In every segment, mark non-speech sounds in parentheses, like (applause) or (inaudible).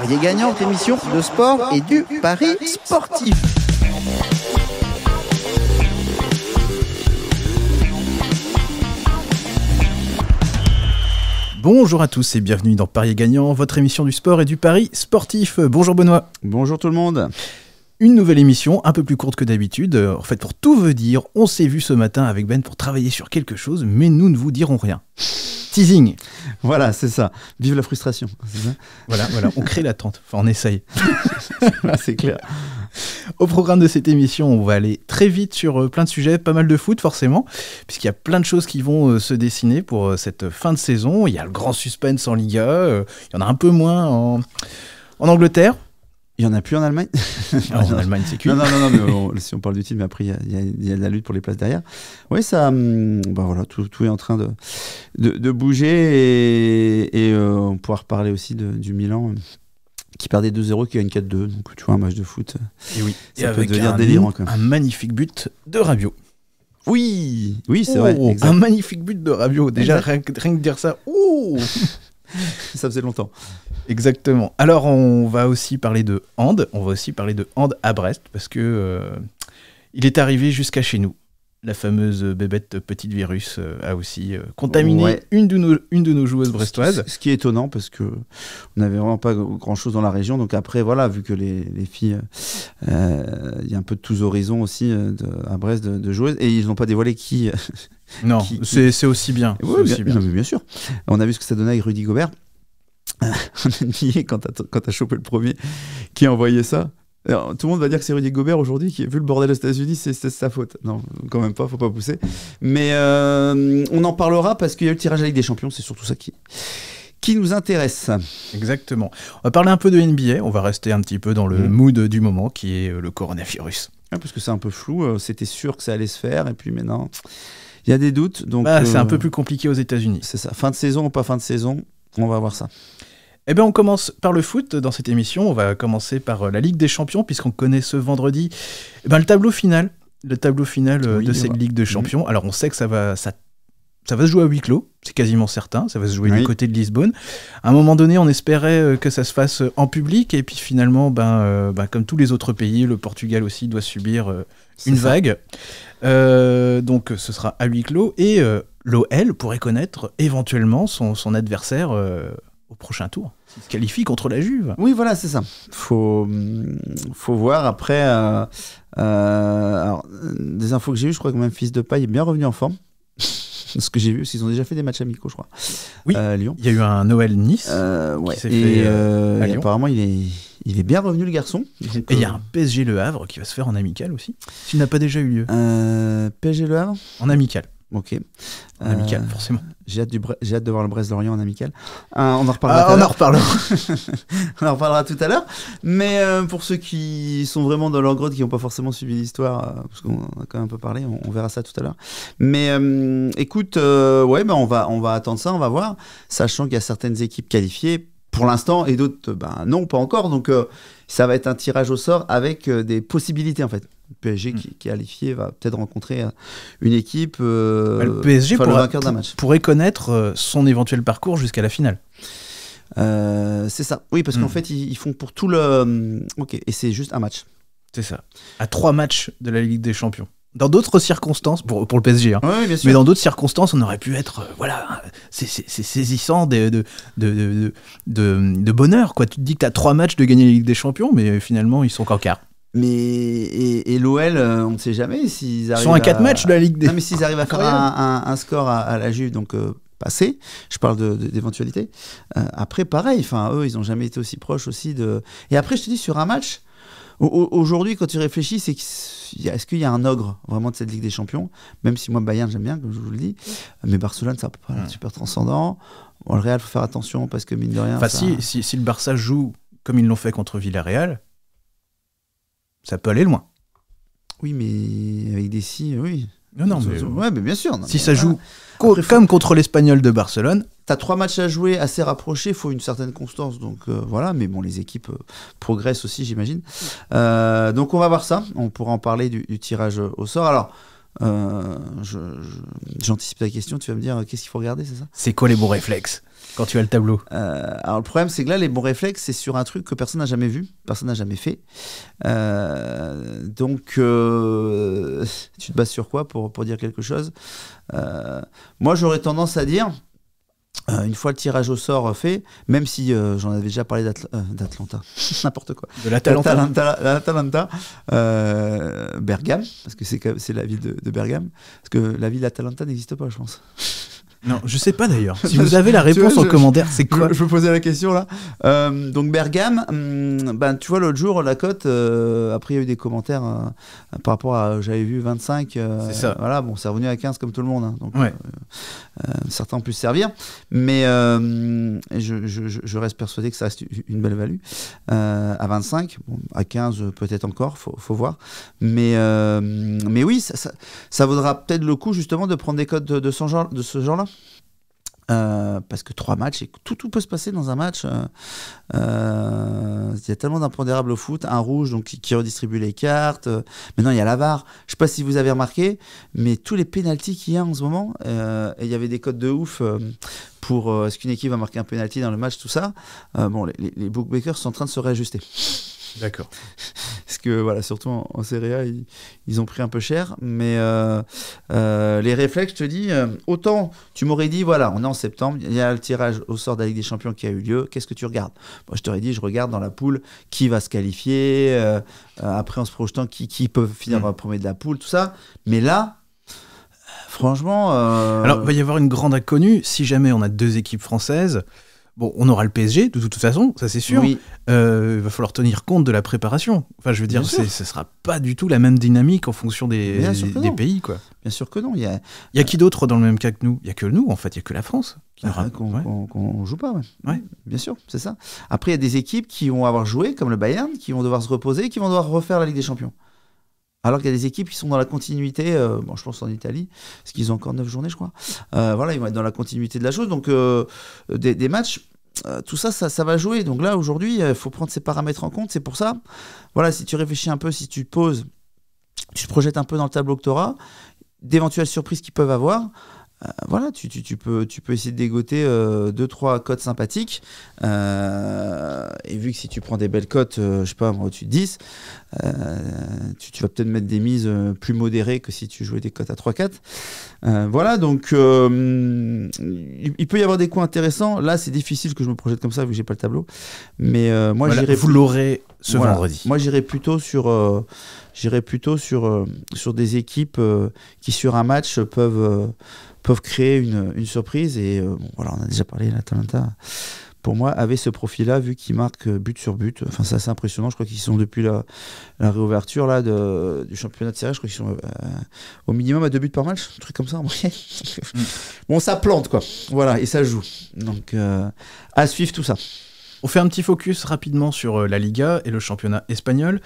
Parier gagnant, émission de sport et du pari sportif. Bonjour à tous et bienvenue dans Paris gagnant, votre émission du sport et du pari sportif. Bonjour Benoît. Bonjour tout le monde. Une nouvelle émission, un peu plus courte que d'habitude. Euh, en fait, pour tout vous dire, on s'est vu ce matin avec Ben pour travailler sur quelque chose, mais nous ne vous dirons rien. Teasing. Voilà, c'est ça. Vive la frustration. voilà, voilà, on crée l'attente. Enfin, on essaye. (laughs) c'est clair. Au programme de cette émission, on va aller très vite sur euh, plein de sujets, pas mal de foot forcément, puisqu'il y a plein de choses qui vont euh, se dessiner pour cette fin de saison. Il y a le grand suspense en Liga, il y en a un peu moins en, en Angleterre. Il n'y en a plus en Allemagne ah, (laughs) En Allemagne, c'est Non, non, non, mais (laughs) si on parle du titre, mais après, il y, a de la lutte pour les places derrière. Oui, ça, ben voilà, tout, est en train de, de, bouger et, euh, on pourra reparler aussi du Milan hum, qui perdait 2-0, qui gagne 4-2. Donc, tu vois, un match de foot, euh, et oui. ça peut devenir délirant. Quand même. Un magnifique but de Rabiot. Oui, oui, c'est vrai. Oh, un magnifique but de Rabiot. Déjà, rien que, dire ça, ouh (laughs) ça faisait longtemps. Exactement. Alors, on va aussi parler de Hand. On va aussi parler de Hand à Brest parce que euh, il est arrivé jusqu'à chez nous la fameuse bébête petite virus euh, a aussi euh, contaminé une, de nos, une de nos joueuses brestoises. Ce qui est étonnant parce que on n'avait vraiment pas grand chose dans la région. Donc après, voilà, vu que les, filles, euh, il y a un peu de tous horizons aussi à Brest de, joueuses et ils n'ont pas dévoilé qui. non, c'est aussi bien. Oui, bien, sûr. On a vu ce que ça donnait avec Rudy Gobert. (laughs) on a quand as chopé le premier qui a envoyé ça tout le monde va dire que c'est Rudy Gobert aujourd'hui qui, vu le bordel aux États-Unis, c'est sa faute. Non, quand même pas, faut pas pousser. Mais euh, on en parlera parce qu'il y a eu le tirage à Ligue des Champions, c'est surtout ça qui qui nous intéresse. Exactement. On va parler un peu de NBA, on va rester un petit peu dans le mm. mood du moment qui est euh, le coronavirus. Ah, parce que c'est un peu flou, euh, c'était sûr que ça allait se faire et puis maintenant il y a des doutes. Donc bah, c'est un peu plus compliqué aux États-Unis. C'est ça. Fin de saison ou pas fin de saison, on va voir ça. Eh ben, on commence par le foot dans cette émission. On va commencer par euh, la Ligue des Champions, puisqu'on connaît ce vendredi eh ben, le tableau final. Le tableau final euh, de cette Ligue des mhm. Champions. Alors, on sait que ça va, ça, ça va se jouer à huis clos, c'est quasiment certain. Ça va se jouer du côté de Lisbonne. À un moment donné, on espérait euh, que ça se fasse en public, et puis finalement, ben, ben, comme tous les autres pays, le Portugal aussi doit subir une vague. donc, ce sera à huis clos. Et l'OL pourrait connaître éventuellement son, son adversaire au prochain tour, Il se qualifie contre la Juve. Oui, voilà, c'est ça. Faut, mm, faut voir après. Euh, euh, alors, des infos que j'ai eues, je crois que Fils même de Paille est bien revenu en forme. (laughs) Ce que j'ai vu, ils ont déjà fait des matchs amicaux, je crois. Oui. Euh, Lyon. Il y a eu un Noël Nice. apparemment, il est, il est bien revenu le garçon. et il y a un PSG Le Havre qui va se faire en amical aussi. S'il n'a pas déjà eu lieu. PSG Le Havre. En amical. Ok. amical, euh, forcément. J'ai hâte, de voir le Brest-Lorient en amical. Euh, on en reparlera. Ah, on, en reparlera. (laughs) on en reparlera tout à l'heure. Mais euh, pour ceux qui sont vraiment dans leur grotte, qui n'ont pas forcément suivi l'histoire, parce qu'on a quand même un peu parlé, on, verra ça tout à l'heure. Mais écoute, ouais, ben, on, va, on va attendre ça, on va voir. Sachant qu'il y a certaines équipes qualifiées pour l'instant, et d'autres, ben non, pas encore. Donc, euh, ça va être un tirage au sort avec euh, des possibilités, en fait. Le PSG hmm. qui, qualifié va peut-être rencontrer euh, une équipe. le PSG match. pourrait connaître son éventuel parcours jusqu'à la finale. c'est ça. Oui, parce qu'en hmm. fait, ils, ils, font pour tout le. Hum, ok, et c'est juste un match. C'est ça. À trois matchs de la Ligue des Champions. Dans d'autres circonstances, pour, pour le PSG, hein. mais dans d'autres circonstances, on aurait pu être, euh, voilà, c'est saisissant de de, de, de, de, bonheur. Quoi. Tu te dis que tu as trois matchs de gagner la Ligue des Champions, mais finalement, ils sont qu'en quart. Mais et, et l'OL, euh, on ne sait jamais s'ils arrivent. sont à quatre matchs de la Ligue des. Non, mais s'ils arrivent à faire un, score à, la Juve, donc euh, passé, je parle d'éventualité. après, pareil, enfin, eux, ils n'ont jamais été aussi proches aussi de. Et après, je te dis sur un match, Aujourd'hui, quand tu réfléchis, c'est est-ce qu'il y a un ogre vraiment de cette Ligue des Champions Même si moi, Bayern, j'aime bien, comme je vous le dis. Mais Barcelone, ça peut pas être super transcendant. le Real, faut faire attention parce que mine de rien. Enfin, si, le Barça joue comme ils l'ont fait contre Villarreal, ça peut aller loin. Oui, mais avec des si, oui. Non, non, mais... bien sûr. si ça joue comme contre l'Espagnol de Barcelone, T'as trois matchs à jouer assez rapprochés, il faut une certaine constance. Donc euh, voilà, mais bon, les équipes euh, progressent aussi, j'imagine. Euh, donc on va voir ça. On pourra en parler du, tirage au sort. Alors. J'anticipe ta question, tu vas me dire qu'est-ce qu'il faut regarder, c'est ça C'est quoi les bons réflexes quand tu as le tableau Alors le problème c'est que là les bons réflexes c'est sur un truc que personne n'a jamais vu, personne n'a jamais fait. donc tu te bases sur quoi pour, pour dire quelque chose Moi j'aurais tendance à dire euh, une fois le tirage au sort euh, fait, même si euh, j'en avais déjà parlé d'Atlanta, (laughs) n'importe quoi. De l'Atalanta. Bergame, parce que c'est la ville de, de Bergame, parce que la ville d'Atalanta n'existe pas, je pense. Non, je sais pas d'ailleurs. Si vous (laughs) avez la réponse en commentaire, c'est quoi Je me poser la question là. Euh, donc Bergam, hum, ben, tu vois, l'autre jour, la cote, euh, après il y a eu des commentaires euh, par rapport à, j'avais vu 25. c'est ça. Voilà, bon, c'est revenu à 15 comme tout le monde. Hein, certains ont pu se servir. Mais je, reste persuadé que ça reste une belle value. à 25, à 15 peut-être encore, faut, faut voir. Mais, mais oui, ça, vaudra peut-être le coup justement de prendre des cotes de, de, ce genre-là. Euh, parce que trois matchs et tout, tout peut se passer dans un match. Euh, euh, il euh, y a tellement d'impondérables au foot. Un rouge donc, qui, redistribue les cartes. Maintenant, il y a la VAR. Je ne sais pas si vous avez remarqué, mais tous les pénalties qu'il y a en ce moment, il y avait des codes de ouf pour est-ce qu'une équipe va marquer un pénalty dans le match, tout ça. bon, les, les bookmakers sont en train de se réajuster. D'accord. Parce que voilà, surtout en, Serie A, ils, ont pris un peu cher. Mais euh, euh, les réflexes, je te dis, euh, autant tu m'aurais dit, voilà, on est en septembre, il y a le tirage au sort de la Ligue des Champions qui a eu lieu, qu'est-ce que tu regardes Moi, je t'aurais dit, je regarde dans la poule qui va se qualifier, après en se projetant qui, peut finir mm. premier de la poule, tout ça. Mais là, franchement... Alors, il va y avoir une grande inconnue si jamais on a deux équipes françaises. Bon, on aura le PSG de toute façon, ça c'est sûr. Euh, il va falloir tenir compte de la préparation. Enfin, je veux dire, ce ne sera pas du tout la même dynamique en fonction des, pays. Quoi. Bien sûr que non. Il y a, qui d'autre dans le même cas que nous Il n'y a que nous, en fait. Il n'y a que la France. Ah, qu'on ne joue pas. Ouais. Bien sûr, c'est ça. Après, il y a des équipes qui vont avoir joué, comme le Bayern, qui vont devoir se reposer, qui vont devoir refaire la Ligue des Champions. Alors qu'il y a des équipes qui sont dans la continuité, euh, bon, je pense en Italie, parce qu'ils ont encore 9 journées, je crois. Euh, voilà, ils vont être dans la continuité de la chose. Donc, des, matchs euh, tout ça, ça, va jouer. Donc là, aujourd'hui, il euh, faut prendre ces paramètres en compte. C'est pour ça, voilà, si tu réfléchis un peu, si tu poses, tu te projettes un peu dans le tableau que d'éventuelles surprises qu'ils peuvent avoir, euh, voilà, tu, tu, peux, tu peux essayer de dégoter 2-3 euh, cotes sympathiques. Euh, et vu que si tu prends des belles cotes, je sais pas, moi, au-dessus de 10, tu, vas peut-être mettre des mises plus modérées que si tu jouais des cotes à 3-4. voilà, donc il, peut y avoir des coins intéressants. Là, c'est difficile que je me projette comme ça vu que j'ai pas le tableau. Mais moi, j'irai. Vous l'aurez ce vendredi. Moi, j'irai plutôt sur, j'irai plutôt sur, sur des équipes qui, sur un match, peuvent, peuvent créer une, surprise. Et euh, bon, voilà, on a déjà parlé, l'Atalanta, pour moi, avait ce profil-là, vu qu'ils marquent euh, but sur but. Enfin, c'est assez impressionnant. Je crois qu'ils sont depuis la, réouverture là, du championnat de série, je crois qu'ils sont euh, au minimum à deux buts par match, un truc comme ça. (laughs) bon, ça plante, quoi. Voilà, et ça joue. Donc, à suivre tout ça. On fait un petit focus rapidement sur euh, la Liga et le championnat espagnol.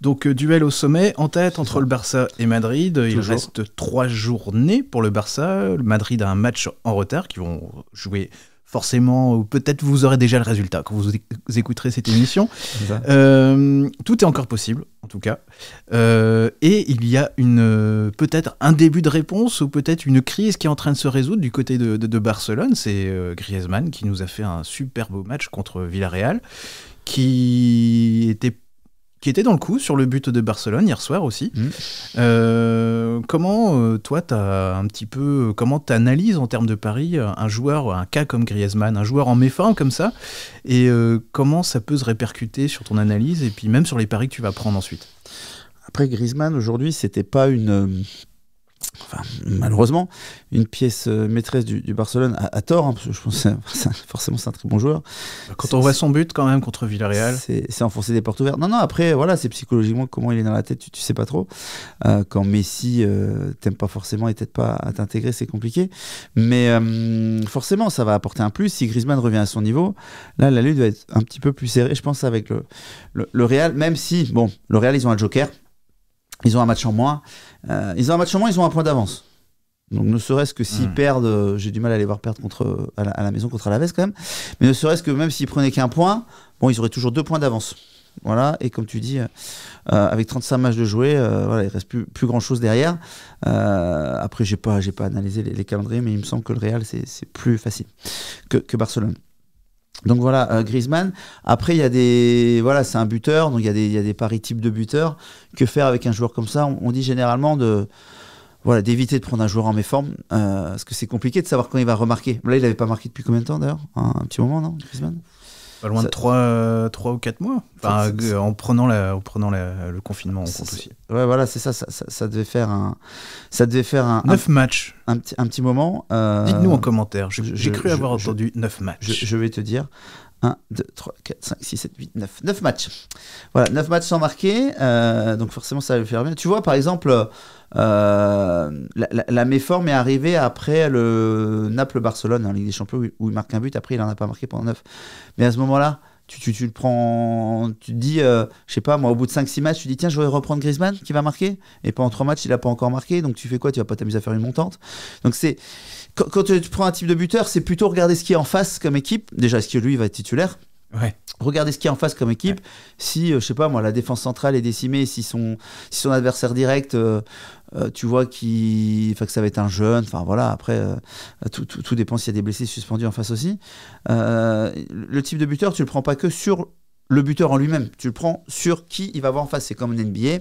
Donc, euh, duel au sommet, en tête entre le Barça et Madrid. Il reste trois journées pour le Barça. Madrid a un match en retard qui vont jouer forcément, ou peut-être vous aurez déjà le résultat quand vous écouterez cette émission. Euh, tout est encore possible, en tout cas. Euh, et il y a peut-être un début de réponse ou peut-être une crise qui est en train de se résoudre du côté de, Barcelone. C'est euh, Griezmann qui nous a fait un superbe beau match contre Villarreal, qui était qui était dans le coup sur le but de Barcelone hier soir aussi. Mm. Euh, comment euh, toi toi as un petit peu comment t'analyses en termes de paris euh, un joueur un cas comme Griezmann un joueur en méforme comme ça et comment ça peut se répercuter sur ton analyse et puis même sur les paris que tu vas prendre ensuite. Après Griezmann aujourd'hui c'était pas une malheureusement, une pièce euh, maîtresse du, Barcelone, à, tort, hein, parce que je pense (laughs) forcément c'est un très bon joueur. Bah, quand on voit son but quand même contre Villarreal. C'est enfoncer des portes ouvertes. Non, non, après, voilà, c'est psychologiquement comment il est dans la tête, tu, sais pas trop. Euh, quand Messi euh, t'aime pas forcément et t'aide pas à t'intégrer, c'est compliqué. Mais euh, forcément, ça va apporter un plus. Si Griezmann revient à son niveau, là, la lutte va être un petit peu plus serrée, je pense, avec le, le, le Real, même si, bon, le Real, ils ont un joker. Ils ont un match en moins. Euh, ils ont un match en moins, ils ont un point d'avance. Donc ne serait-ce que s'ils hmm. perdent, euh, j'ai du mal à les voir perdre contre, à, la, maison contre Alaves quand même, mais ne serait-ce que même s'ils prenaient qu'un point, bon, ils auraient toujours deux points d'avance. Voilà, et comme tu dis, euh, avec 35 matchs de jouer, euh, voilà, il reste plus, plus grand chose derrière. après, j'ai pas, pas analysé les, calendriers, mais il me semble que le Real, c'est plus facile que Barcelone. Donc voilà, euh, Griezmann. Après, il y a des, voilà, c'est un buteur, donc il y, a des, paris type de buteurs. Que faire avec un joueur comme ça on, dit généralement de, voilà, d'éviter de prendre un joueur en méforme, euh, parce que c'est compliqué de savoir quand il va remarquer. Là, il n'avait pas marqué depuis combien de temps d'ailleurs un, un, petit moment, non, Griezmann pas loin de 3, 3, euh, ou 4 mois. Enfin, euh, en prenant, la, en prenant le confinement en compte aussi. Ouais, voilà, c'est ça ça, ça devait faire un. Ça devait faire un. 9 matchs. Un, petit, un petit moment. Euh... Dites-nous en commentaire. J'ai cru avoir je, entendu 9 matchs. Je, je, vais te dire. 1, 2, 3, 4, 5, 6, 7, 8, 9. 9 matchs. Voilà, 9 matchs sans marquer. Euh, donc forcément, ça va le faire bien. Tu vois, par exemple, euh, la, méforme est arrivée après le Naples-Barcelone en hein, Ligue des Champions où, où il marque un but. Après, il n'en a pas marqué pendant 9. Mais à ce moment-là, tu, le prends, tu te dis, euh, je sais pas, moi, au bout de 5-6 matchs, tu dis, tiens, je vais reprendre Griezmann qui va marquer. Et pendant 3 matchs, il n'a pas encore marqué. Donc tu fais quoi Tu vas pas t'amuser à faire une montante. Donc c'est. Quand, tu prends un type de buteur, c'est plutôt regarder ce qui est en face comme équipe. Déjà, est-ce que lui va être titulaire Regardez ce qu'il y a en face comme équipe. Si, euh, je sais pas moi, la défense centrale est décimée, si son, adversaire direct, euh, euh, tu vois qui, que ça va être un jeune, enfin voilà, après, tout, tout, tout, dépend s'il y a des blessés suspendus en face aussi. le type de buteur, tu le prends pas que sur le buteur en lui-même, tu le prends sur qui il va avoir en face. C'est comme une NBA.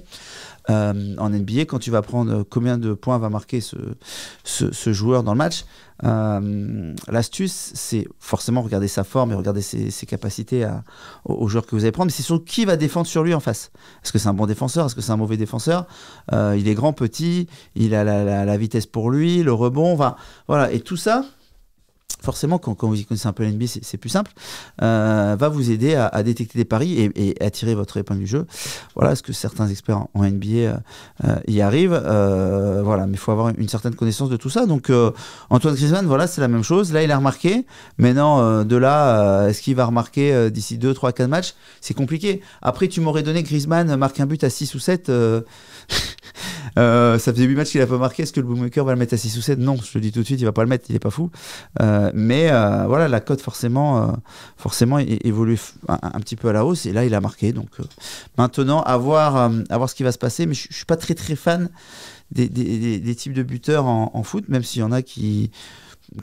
Euh, en NBA, quand tu vas prendre euh, combien de points va marquer ce, joueur dans le match, euh, l'astuce, c'est forcément regarder sa forme et regarder ses, capacités à, aux, joueurs que vous allez prendre, mais c'est surtout qui va défendre sur lui en face. Est-ce que c'est un bon défenseur Est-ce que c'est un mauvais défenseur Il est grand, petit, il a la, vitesse pour lui, le rebond, enfin, voilà. Et tout ça, forcément, quand, quand, vous y connaissez un peu l'NBA, c'est plus simple, euh, va vous aider à, détecter des paris et, et, attirer votre épingle du jeu. Voilà ce que certains experts en, NBA euh, y arrivent. Euh, voilà, mais il faut avoir une certaine connaissance de tout ça. Donc, euh, Antoine Griezmann, voilà, c'est la même chose. Là, il a remarqué. Maintenant, de là, est-ce qu'il va remarquer d'ici 2, 3, 4 matchs C'est compliqué. Après, tu m'aurais donné Griezmann marque un but à 6 ou 7. (laughs) Euh, ça faisait 8 matchs qu'il a pas marqué. Est-ce que le bookmaker va le mettre à 6 ou 7 Non, je le dis tout de suite, il va pas le mettre, il est pas fou. Euh, mais euh, voilà, la cote forcément, forcément évolue un, petit peu à la hausse. Et là, il a marqué. Donc maintenant, à voir, ce qui va se passer. Mais je, ne suis pas très très fan des, types de buteurs en, foot, même s'il y en a qui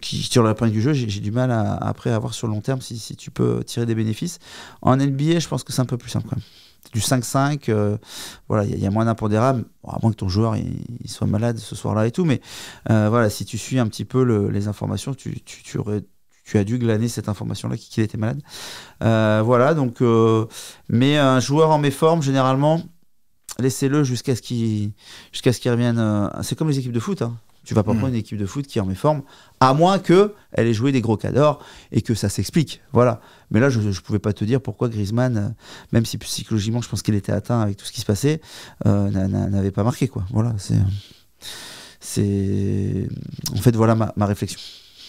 qui la pointe du jeu, j'ai du mal à, après à voir sur le long terme si, si, tu peux tirer des bénéfices. En NBA, je pense que c'est un peu plus simple quand même du 5-5, euh, voilà, il y, a moins d'impondérables, à moins que ton joueur il, soit malade ce soir-là et tout, mais euh, voilà, si tu suis un petit peu les informations, tu, as dû glaner cette information-là qu'il était malade. Euh, voilà, donc, mais un joueur en méforme, généralement, laissez-le jusqu'à ce qu'il jusqu'à ce qu'il revienne. c'est comme les équipes de foot, hein. Tu vas pas hmm. prendre une équipe de foot qui est en forme, à moins que elle ait joué des gros cadors et que ça s'explique. Voilà. Mais là, je ne pouvais pas te dire pourquoi Griezmann, euh, même si psychologiquement, je pense qu'il était atteint avec tout ce qui se passait, euh, n'avait pas marqué. Quoi. Voilà, c'est, c'est... En fait, voilà ma, ma réflexion.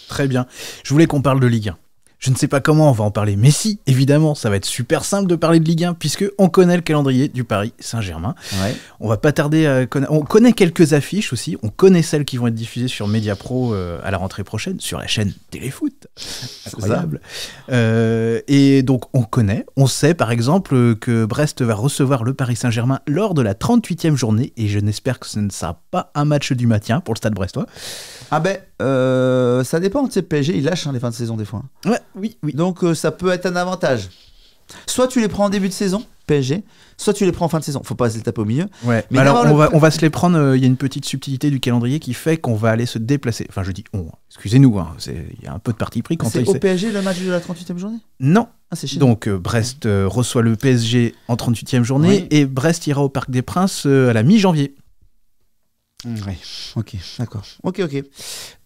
Très bien. Je voulais qu'on parle de Ligue 1. Je ne sais pas comment on va en parler, mais si, évidemment, ça va être super simple de parler de Ligue 1 puisque on connaît le calendrier du Paris Saint-Germain. On va pas tarder à on connaît quelques affiches aussi, on connaît celles qui vont être diffusées sur Media Pro euh, à la rentrée prochaine sur la chaîne Téléfoot. Incroyable. Euh, et donc on connaît, on sait par exemple que Brest va recevoir le Paris Saint-Germain lors de la 38e journée et je n'espère que ce ne sera pas un match du matin pour le Stade Brestois. Ah ben, euh, ça dépend. Tu sais, PSG, il lâche hein, les fins de saison des fois. Ouais, oui, oui. Donc euh, ça peut être un avantage. Soit tu les prends en début de saison, PSG, soit tu les prends en fin de saison. Faut pas se les taper au milieu. Ouais. Mais alors, on, va, se les prendre. Euh, il y a une petite subtilité du calendrier qui fait qu'on va aller se déplacer. Enfin, je dis on. Hein. Excusez-nous. Hein. Il y a un peu de parti pris quand C'est au PSG le match de la 38e journée Non. Ah, c'est chiant. Donc, Brest reçoit le PSG en 38e journée et Brest ira au Parc des Princes à la mi-janvier. Oui, ok, d'accord. Ok, ok.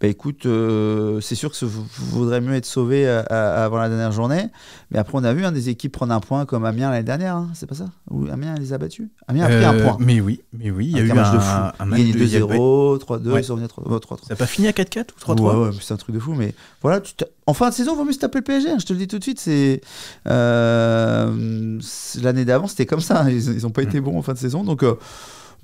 Bah écoute, euh, c'est sûr que ce vaudrait mieux être sauvé euh, avant la dernière journée. Mais après, on a vu hein, des équipes prendre un point comme Amiens l'année dernière, hein. c'est pas ça Ou Amiens les a battus Amiens a euh, pris un euh, point. Mais oui, mais oui, il y a eu un match de fou. Un match 2-0, 3-2, ils sont revenus à 3-3. Ça pas fini à 4-4 ou 3-3 Ouais, ouais c'est un truc de fou. Mais voilà, tu en fin de saison, il vaut mieux se taper le PSG. Hein. je te le dis tout de suite, c'est euh, l'année d'avant, c'était comme ça. Hein. Ils n'ont pas été hmm. bons en fin de saison. Donc.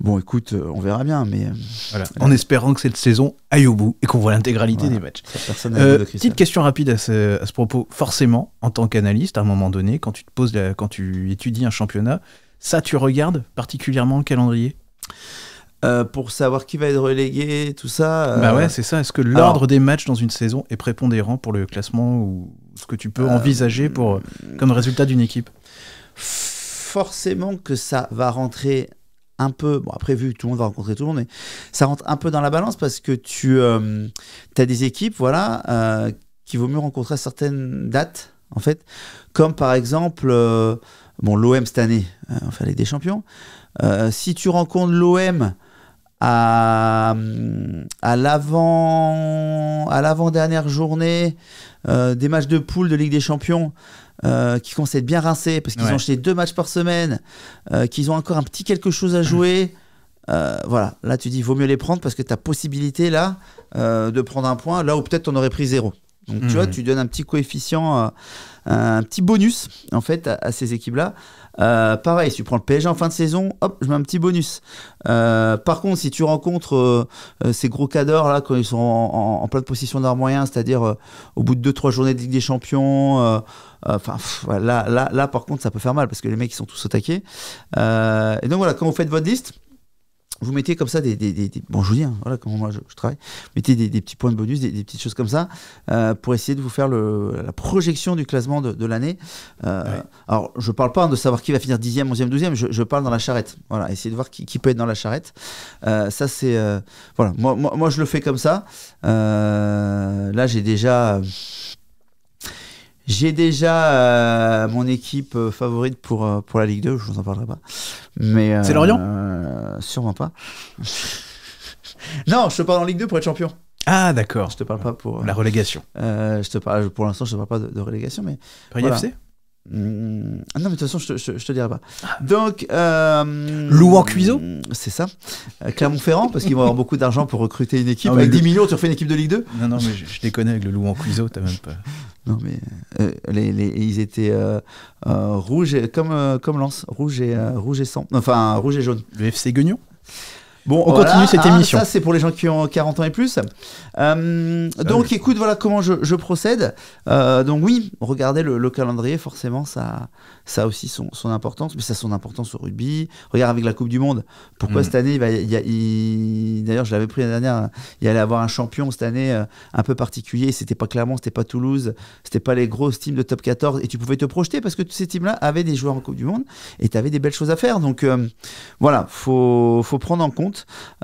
Bon, écoute, euh, on verra bien, mais. Euh, en espérant que cette saison aille au bout et qu'on voit l'intégralité des matchs. Euh, petite question rapide à ce, propos. Forcément, en tant qu'analyste, à un moment donné, quand tu te poses, quand tu étudies un championnat, ça, tu regardes particulièrement le calendrier. pour savoir qui va être relégué, tout ça. Bah ouais, c'est ça. Est-ce que l'ordre des matchs dans une saison est prépondérant pour le classement ou ce que tu peux envisager pour, comme résultat d'une équipe Forcément que ça va rentrer un peu, bon après vu tout le monde va rencontrer tout le monde, mais ça rentre un peu dans la balance parce que tu euh, as des équipes, voilà, euh, qui vaut mieux rencontrer à certaines dates, en fait, comme par exemple, euh, bon l'OM cette année, enfin fait des Champions, si tu rencontres l'OM à, à l'avant à l'avant dernière journée des matchs de poule de Ligue des Champions euh, qui conseille de bien rincer parce qu'ils ont acheté deux matchs par semaine, euh, qu'ils ont encore un petit quelque chose à jouer. Euh, voilà, là tu dis vaut mieux les prendre parce que tu as possibilité là de prendre un point là où peut-être on aurait pris zéro. Donc, tu vois, mhm. tu donnes un petit coefficient, euh, un petit bonus, en fait, à, ces équipes-là. Euh, pareil, si tu prends le PSG en fin de saison, hop, je mets un petit bonus. Euh, par contre, si tu rencontres ces gros cadors là quand ils sont en, pleine position moyen moyen c'est-à-dire au bout de deux trois journées de Ligue des Champions, enfin là, là, là, par contre, ça peut faire mal parce que les mecs ils sont tous au taquet. et donc voilà, quand vous faites votre liste, vous mettez comme ça des, des, des, bon je vous dis hein, voilà comment moi je, travaille mettez des, petits points de bonus des, petites choses comme ça euh, pour essayer de vous faire le, la projection du classement de, de l'année euh, alors je parle pas hein, de savoir qui va finir dixième onzième douzième je, je parle dans la charrette voilà essayer de voir qui, qui peut être dans la charrette euh, ça c'est euh, voilà moi, moi, moi je le fais comme ça euh, là j'ai déjà euh, j'ai déjà euh, mon équipe euh, favorite pour, euh, pour la Ligue 2, je vous en parlerai pas. Mais C'est Lorient Sûrement pas. non, je te parle en Ligue 2 pour être champion. Ah d'accord. Je te parle pas pour la relégation. je te parle pour l'instant, je te parle pas de, relégation, mais. Paris Mm. non, mais de toute façon, je, te dirai pas. Ah. Donc. Euh, Lou en Cuiseau mm, C'est ça. Euh, Clermont-Ferrand, parce qu'ils vont avoir beaucoup d'argent pour recruter une équipe. avec 10 millions, tu refais une équipe de Ligue 2 Non, non, mais je, déconne avec le en Cuiseau, t'as même pas. (laughs) Non, mais euh, ils étaient rouges, comme, comme Lens, rouge et, rouge et Enfin, rouge et jaune. Le FC Guignon Bon, on continue cette ah, émission. ça, c'est pour les gens qui ont 40 ans et plus. Euh, donc, ah écoute, voilà comment je, je procède. Euh, donc, oui, regardez le, calendrier, forcément, ça, ça a aussi son, importance. Mais ça a son importance au rugby. Regarde avec la Coupe du Monde. Pourquoi mm. cette année, va il, d'ailleurs, je l'avais pris la dernière, il allait avoir un champion cette année euh, un peu particulier. C'était pas Clermont, c'était pas Toulouse, c'était pas les grosses teams de top 14. Et tu pouvais te projeter parce que tous ces teams-là avaient des joueurs en Coupe du Monde et tu avais des belles choses à faire. Donc, voilà, faut, faut prendre en compte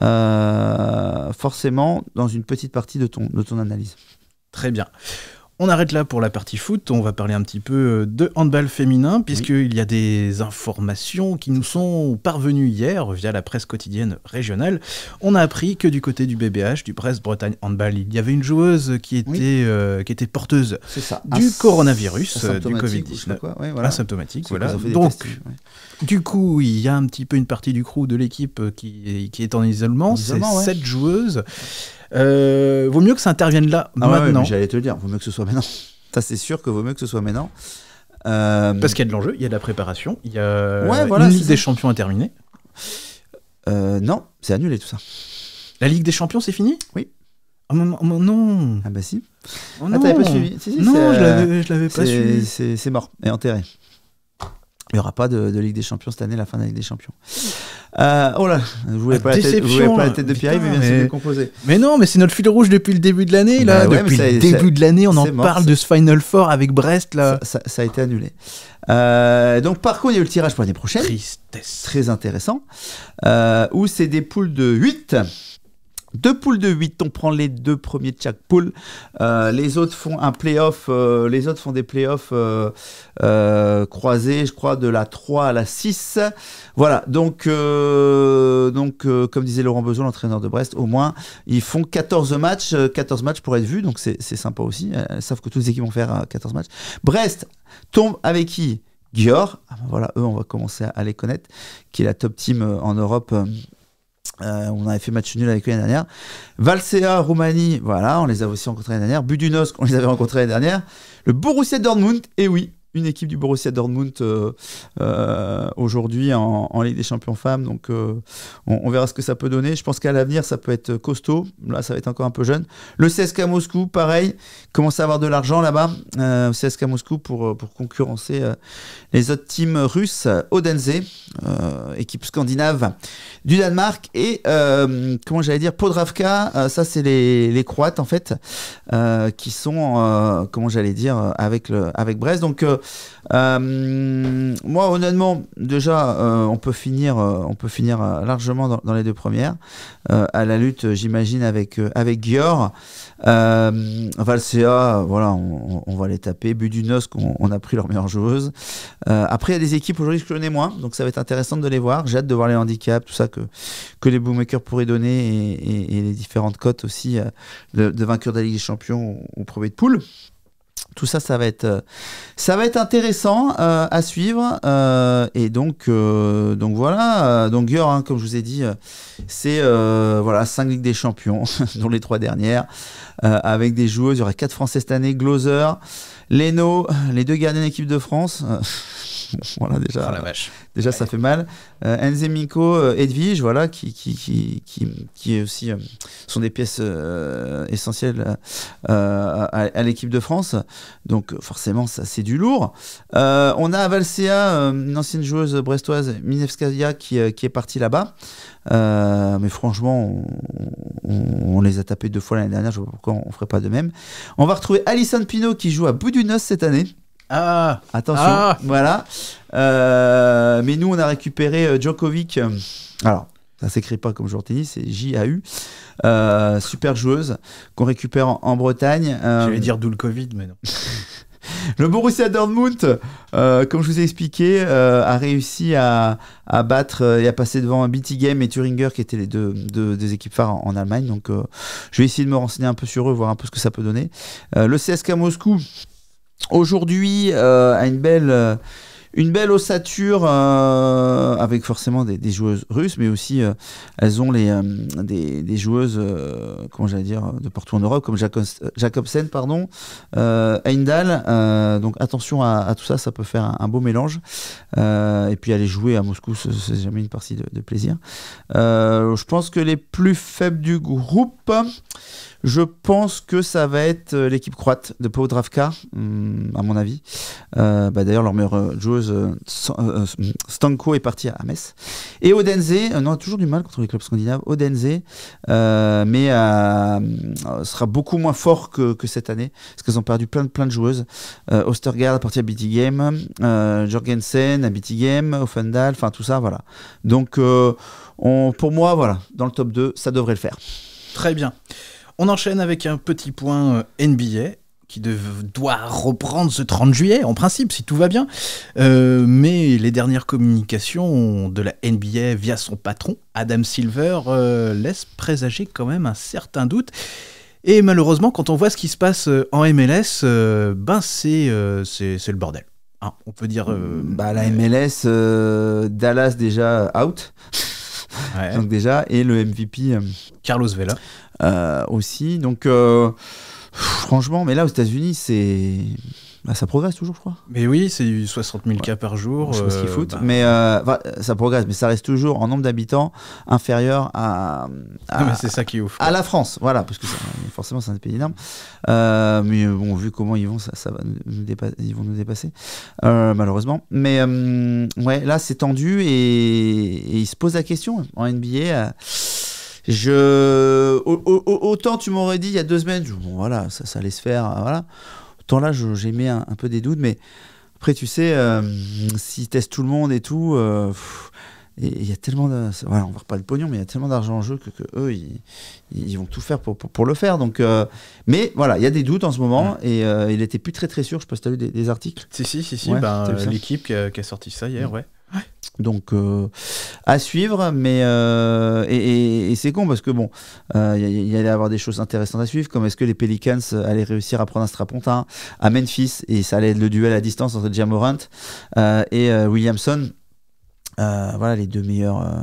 euh, forcément dans une petite partie de ton, de ton analyse. Très bien. On arrête là pour la partie foot. On va parler un petit peu euh, de handball féminin, puisqu'il il y a des informations qui nous sont parvenues hier via la presse quotidienne régionale. On a appris que du côté du BBH, du Brest Bretagne Handball, il y avait une joueuse qui était, euh, qui était porteuse du ah, coronavirus, euh, du Covid-19. voilà. Asymptomatique, ah, Donc, du coup, il y a un petit peu une partie du crew de l'équipe qui, qui, est en isolement. C'est ouais. cette joueuse. Euh, vaut mieux que ça intervienne là, ah maintenant. J'allais te le dire, vaut mieux que ce soit maintenant. Ça, c'est sûr que vaut mieux que ce soit maintenant. Euh, Parce qu'il y a de l'enjeu, il y a de la préparation, il ouais, voilà, Ligue des Champions est terminée euh, non, c'est annulé tout ça. La Ligue des Champions, c'est fini Oui. Ah, non, Ah bah si. Oh ah, pas suivi. si, non, je l'avais pas suivi. C'est mort et enterré. Il n'y aura pas de, Ligue des Champions cette année, la fin de la Ligue des Champions. Euh, oh là, je voulais pas, la tête, de Pierre, mais, c'est décomposer. Mais non, mais c'est notre fil rouge depuis le début de l'année, bah là. depuis le début de l'année, on en parle de ce Final Four avec Brest, là. Ça, a été annulé. Euh, donc, par contre, il y a eu le tirage pour l'année prochaine. Tristesse. Très intéressant. Euh, où c'est des poules de 8. Deux poules de 8, on prend les deux premiers de chaque poule. Euh, les autres font un playoff, euh, les autres font des playoffs euh, croisés, je crois, de la 3 à la 6. Voilà, donc, donc comme disait Laurent besoin l'entraîneur de Brest, au moins, ils font 14 matchs, 14 matchs pour être vus, donc c'est sympa aussi. Ils savent que toutes les équipes vont faire 14 matchs. Brest tombe avec qui Gior, ah, ben voilà, eux, on va commencer à les connaître, qui est la top team en Europe euh, on avait fait match nul avec eux l'année dernière. Valsea, Roumanie, voilà, on les a aussi rencontrés l'année dernière. Budunos, on les avait rencontrés l'année dernière. Le Borussia Dortmund, et eh oui, une équipe du Borussia Dortmund euh, euh, aujourd'hui en, en, Ligue des Champions femmes. Donc euh, on, verra ce que ça peut donner. Je pense qu'à l'avenir, ça peut être costaud. Là, ça va être encore un peu jeune. Le CSKA Moscou, pareil, commence à avoir de l'argent là-bas au CSK Moscou pour, pour concurrencer les autres teams russes. Odense, équipe scandinave du Danemark et euh, comment j'allais dire Podravka, ça c'est les, les, Croates en fait qui sont comment j'allais dire avec le, avec Brest. Donc euh, moi, honnêtement, déjà, euh, on peut finir, euh, on peut finir largement dans, les deux premières. à la lutte, j'imagine avec avec Gior, Valsea, voilà, on, va les taper. Budunos, on, on a pris leur meilleure joueuse. après, il y a des équipes aujourd'hui que je connais moins, donc ça va être intéressant de les voir. J'ai hâte de voir les handicaps, tout ça que que les Boommakers pourraient donner et, les différentes cotes aussi de, de vainqueurs de la Ligue des Champions Ou premier de poule. Tout ça, ça va être, euh, ça va être intéressant euh, à suivre. Euh, et donc, donc voilà. donc Yor, hein, comme je vous ai dit, c'est voilà cinq ligues des champions, (laughs) dont les trois dernières, avec des joueuses. Il y aura quatre Français cette année. Gloser, Leno, les deux gardiens d'équipe de France. (laughs) voilà, déjà, oh déjà ça fait mal. Euh, Enze euh, voilà, qui, qui, aussi, euh, sont des pièces euh, essentielles à, l'équipe de France. Donc forcément, ça c'est du lourd. on a à une ancienne joueuse brestoise, Minevskaya, qui, est partie là-bas. mais franchement, on, les a tapés deux fois l'année dernière. Je vois pourquoi on ferait pas de même. On va retrouver Alison Pino qui joue à bout du cette année. Ah, attention, ah. voilà. Euh, mais nous, on a récupéré euh, Djokovic. Alors, ça s'écrit pas comme je' tennis, c'est J-A-U. Euh, super joueuse qu'on récupère en, Bretagne. Je vais dire d'où le Covid, mais non. (laughs) le Borussia Dortmund, comme je vous ai expliqué, a réussi à, battre et à passer devant Game et Thuringer qui étaient les deux, des équipes phares en, Allemagne. Donc, je vais essayer de me renseigner un peu sur eux, voir un peu ce que ça peut donner. le CSK Moscou, Aujourd'hui, euh, a une belle, euh, une belle ossature euh, avec forcément des, joueuses russes, mais aussi euh, elles ont les, des, joueuses, comment dire, de partout en Europe, comme Jacobsen, pardon, Heindal. donc attention à, tout ça, ça peut faire un, beau mélange. et puis aller jouer à Moscou, c'est jamais une partie de plaisir. je pense que les plus faibles du groupe. Je pense que ça va être euh, l'équipe croate de Podravka, hmm, à mon avis. Euh, bah, d'ailleurs, leur meilleure euh, joueuse, hmm, Stanko, est partie à Metz. Et Odense, on a toujours du mal contre les clubs scandinaves. Odense, mais sera beaucoup moins fort que, cette année, parce qu'ils ont perdu plein de, joueuses. Ostergaard a parti à BT Game, Jorgensen à BT Game, Offendal, enfin tout ça, voilà. Donc, pour moi, voilà, dans le top 2, ça devrait le faire. Très bien. On enchaîne avec un petit point euh, NBA qui doit reprendre ce 30 juillet, en principe, si tout va bien. Euh, mais les dernières communications de la NBA via son patron, Adam Silver, euh, laissent présager quand même un certain doute. Et malheureusement, quand on voit ce qui se passe en MLS, ben c'est le bordel. Hein, on peut dire. bah, la MLS, Dallas déjà out donc déjà, et le MVP. Euh, Carlos Vela. Euh, aussi. Donc, euh, franchement, mais là, aux États-Unis, c'est. Bah, ça progresse toujours, je crois. Mais oui, c'est 60 000 cas par jour. Je sais qu'il euh, bah... Mais euh, ça progresse, mais ça reste toujours en nombre d'habitants inférieur à. c'est ça qui est À la France, voilà, parce que forcément, c'est un pays énorme. Euh, mais bon, vu comment ils vont, ça, ça va ils vont nous dépasser, malheureusement. Mais ouais, là, c'est tendu et, ils se posent la question en NBA. je, autant tu m'aurais dit il y a deux semaines, bon, voilà, ça, ça allait se faire, voilà là j'ai un, un, peu des doutes, mais après, tu sais, euh, si s'ils testent tout le monde et tout, euh, il y a tellement de. Voilà, on va pas de pognon, mais il y a tellement d'argent en jeu que, eux, ils, vont tout faire pour, le faire. Donc, euh, mais voilà, il y a des doutes en ce moment et il était plus très très sûr. Je pense que tu as lu des, articles. Si, si, si, si. Ben, l'équipe qui, a sorti ça hier, mm. ouais. Donc euh, à suivre, mais euh, et, c'est con parce que bon, il euh, y, allait avoir des choses intéressantes à suivre, comme est-ce que les Pelicans allaient réussir à prendre un strapontin à Memphis et ça allait être le duel à distance entre Jamorant et Williamson. Euh, voilà les deux meilleurs euh,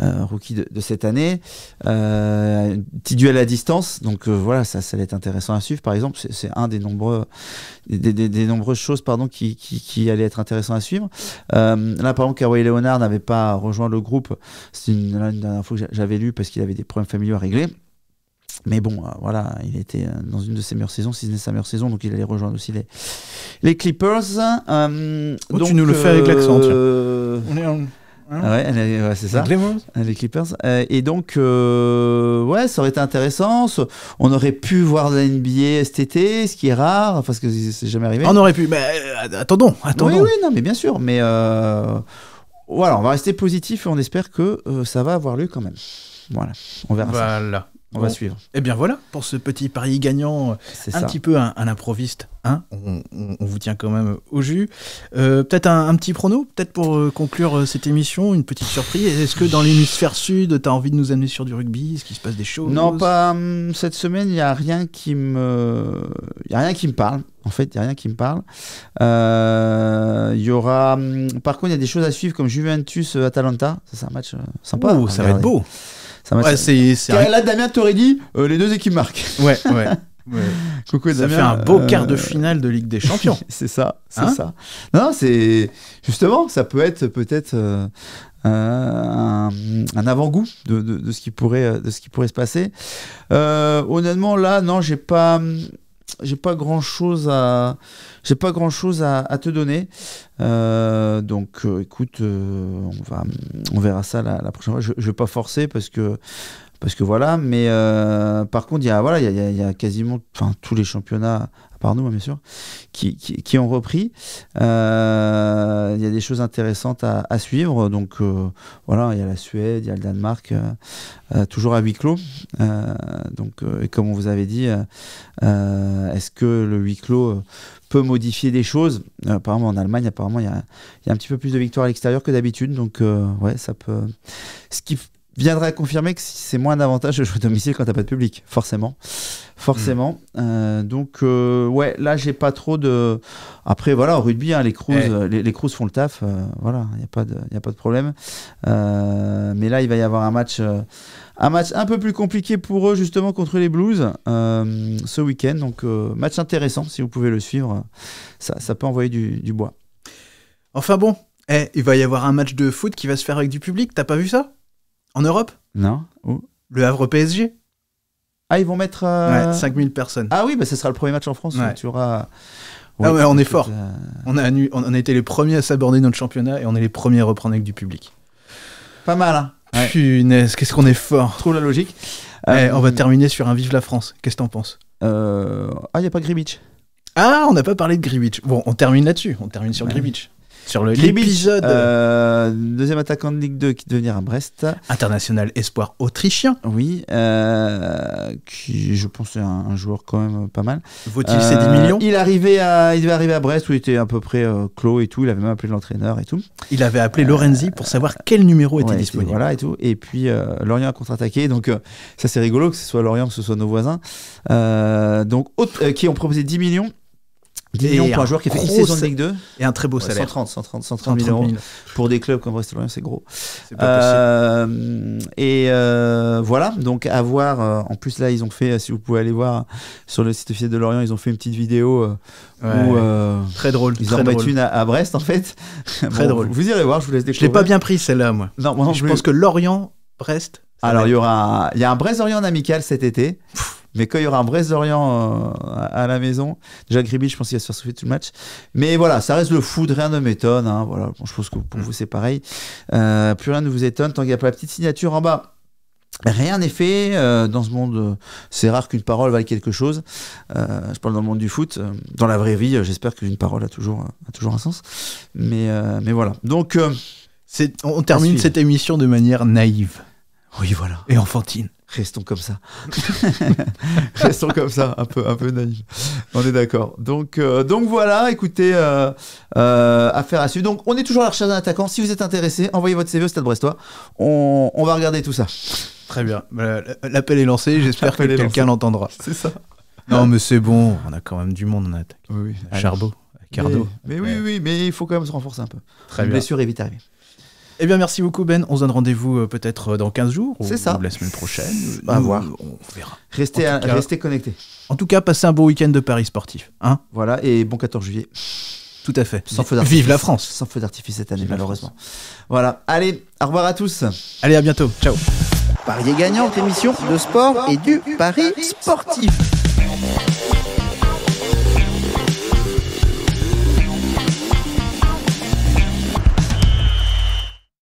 euh, rookies de, cette année. Euh, petit duel à distance, donc voilà, ça, ça être intéressant à suivre. Par exemple, c'est un des nombreux, des, nombreuses choses pardon qui, qui, allaient être intéressant à suivre. là, par exemple, Kawhi Leonard n'avait pas rejoint le groupe. C'est une, dernière fois que j'avais lu parce qu'il avait des problèmes familiaux à régler. Mais bon, euh, voilà, il était euh, dans une de ses meilleures saisons, si ce n'est sa meilleure saison, donc il allait rejoindre aussi les, les Clippers. Euh, oh, tu nous le fais avec l'accent. On est en... Hein ah ouais, c'est ça. Les Clippers. et donc, ouais, ça aurait été intéressant. On aurait pu voir la NBA cet ce qui est rare, parce que c'est jamais arrivé. On aurait pu, mais attendons, attendons. Oui, oui, non, mais bien sûr. Mais voilà, on va rester positif et on espère que ça va avoir lieu quand même. Voilà, on verra ça. Voilà. On va suivre. Eh bien voilà, pour ce petit pari gagnant, euh, un petit peu un, un improviste, hein. on, vous tient quand même au jus. Euh, peut-être un, petit prono, peut-être pour euh, conclure cette émission, une petite surprise. Est-ce que dans l'hémisphère sud, tu as envie de nous amener sur du rugby Est-ce qu'il se passe des choses Non, pas hum, cette semaine, il n'y a rien qui me... a rien qui me parle. En fait, il a rien qui me parle. Il y aura... Hum, par contre, il y a des choses à suivre comme Juventus-Atalanta. C'est un match sympa. Oh, ça va être beau ouais, c'est, Là, Damien t'aurait dit euh, les deux équipes marquent. Ouais, ouais. (laughs) ça fait un beau euh, quart de finale de Ligue des Champions. (laughs) c'est ça, c'est hein ça. Non, c'est justement, ça peut être peut-être euh, un, avant-goût de, de, ce qui pourrait de ce qui pourrait se passer. honnêtement, là, non, j'ai pas j'ai pas grand chose à j'ai pas grand chose à, te donner. Euh, donc euh, écoute, euh, on, va, on verra ça la, prochaine fois. Je, vais pas forcer parce que parce que voilà mais par contre il y a voilà il quasiment tous les championnats nous, hein, bien sûr, qui, ont repris. Euh, il y a des choses intéressantes à, suivre. Donc euh, voilà, il y a la Suède, il y a le Danemark, euh, toujours à huis clos. donc, comme on vous avait dit, est-ce que le huis clos peut modifier des choses Apparemment, en Allemagne, apparemment, il y a, un petit peu plus de victoires à l'extérieur que d'habitude. Donc, ouais, ça peut. Ce qui Viendra confirmer que c'est moins d'avantage de jouer domicile quand t'as pas de public, forcément. Forcément. Hmm. Euh, donc, euh, ouais, là, j'ai pas trop de. Après, voilà, au rugby, hein, les, crews, eh. euh, les, font le taf. voilà, il n'y a, pas de, a pas de problème. mais là, il va y avoir un match, un match un peu plus compliqué pour eux, justement, contre les Blues ce week-end. Donc, match intéressant, si vous pouvez le suivre. Ça, peut envoyer du, bois. Enfin bon, eh, il va y avoir un match de foot qui va se faire avec du public. T'as pas vu ça en Europe Non. Le Havre PSG Ah, ils vont mettre. 5000 euh, personnes. Ah oui, bah, ce sera le premier match en France tu auras. Ah on est fort. Euh, on, a, été les premiers à s'aborder notre championnat et on est les premiers à reprendre avec du public. Pas mal, hein qu'est-ce qu'on est fort. Trouve la logique. Euh, eh, on va terminer sur un Vive la France. Qu'est-ce que t'en penses Ah, il n'y a pas Grivitch. Ah, on n'a pas parlé de Grivitch. Bon, on termine là-dessus. On termine sur ouais sur l'épisode euh, euh, deuxième attaquant de Ligue 2 qui devenir à Brest international espoir autrichien oui euh, qui je pense est un, joueur quand même pas mal vaut-il ces 10 millions il arrivait il devait arriver à Brest où il était à peu près clos et tout il avait même appelé l'entraîneur et tout il avait appelé Lorenzi pour savoir quel numéro était disponible voilà et tout et puis Lorient a contre-attaqué donc ça c'est rigolo que ce soit Lorient que ce soit nos voisins donc qui ont proposé 10 millions Lignon pour un joueur qui fait une saison de Ligue 2 et un très beau salaire. 130, 130, 130 000 pour des clubs comme Brest c'est gros. Pas euh, et euh, voilà, donc à voir. Euh, en plus là, ils ont fait, si vous pouvez aller voir sur le site officiel de Lorient, ils ont fait une petite vidéo euh, où très drôle. Ils ont en une à, Brest en fait. (laughs) Très drôle. Vous, irez voir, je vous laisse découvrir. Je l'ai pas bien pris celle-là moi. Non, je pense que Lorient, Brest. Alors il y aura, il y a un Brest-Orient amical cet été. Pfff. Mais quand il y aura un vrai orient euh, à la maison, déjà Gribi, je pense qu'il va se faire souffler tout le match. Mais voilà, ça reste le foot, rien ne m'étonne. Hein. Voilà, je pense que pour mm. vous c'est pareil. Euh, plus rien ne vous étonne tant qu'il n'y a pas la petite signature en bas. Rien n'est fait euh, dans ce monde. Euh, c'est rare qu'une parole vaille quelque chose. Euh, je parle dans le monde du foot. Dans la vraie vie, j'espère qu'une parole a toujours, a toujours un sens. Mais, mais voilà. Donc, on termine cette émission de manière naïve. Oui, voilà. Et enfantine. Restons comme ça. (laughs) Restons comme ça, un peu, un peu naïf. On est d'accord. Donc, euh, donc voilà, écoutez, euh, euh, affaire à suivre. Donc, on est toujours à la recherche d'un attaquant. Si vous êtes intéressé, envoyez votre CV au Stade Brestois. On, va regarder tout ça. Très bien. L'appel est lancé. J'espère que quelqu'un l'entendra. (laughs) C'est ça. Non, mais c'est bon. On a quand même du monde en attaque. Oui, Charbot, Cardo. Mais, oui, oui, mais il faut quand même se renforcer un peu. Très Blessure est eh bien, merci beaucoup, Ben. On se donne rendez-vous euh, peut-être euh, dans 15 jours ou, la semaine prochaine. à voir. On verra. Restez, connectés. En tout cas, passez un beau week-end de Paris sportif. Hein voilà, et bon 14 juillet. Tout à fait. Sans feu Vive la France. Sans feu d'artifice cette année, malheureusement. Voilà. Allez, au revoir à tous. Allez, à bientôt. Ciao. est gagnant, émission de sport et du Paris sportif.